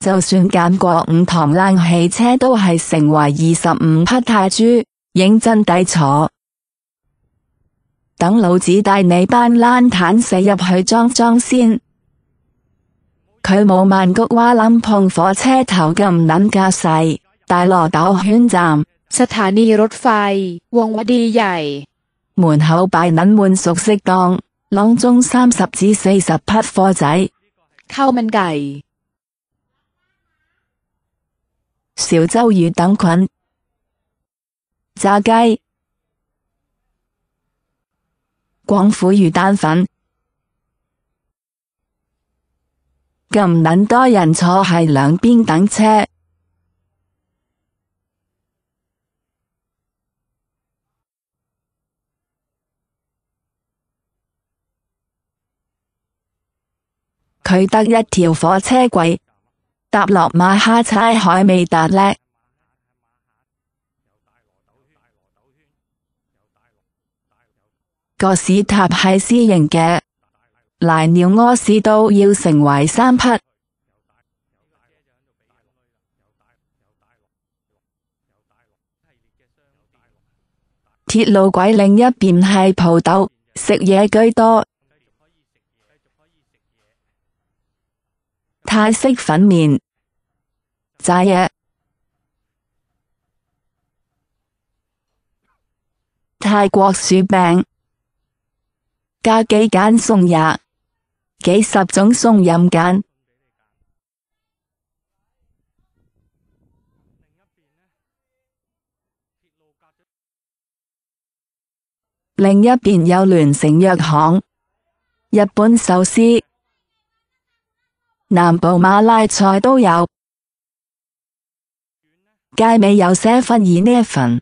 就算拣过五堂冷汽车，都系成为二十五匹泰铢。认真抵坐，等老子带你班烂蛋驶入去装装先。佢冇曼谷蛙林碰火车头咁捻架势，大罗斗圈站，沙坦尼热费旺华地曳门口摆捻满熟悉档，档中三十至四十匹货仔，靠命计。潮州鱼等菌炸鸡广府鱼蛋粉咁，捻多人坐喺两边等车，佢得一条火车轨。搭落马哈拉海味达叻。个屎塔系私营嘅，濑尿屙屎都要成为三匹。铁路轨另一边系葡萄，食嘢居多。泰式粉面、炸嘢。泰国薯饼，加几拣送也，几十种送任拣。另一边有联城药行、日本寿司。南部马拉松都有，街尾有些分二呢一份。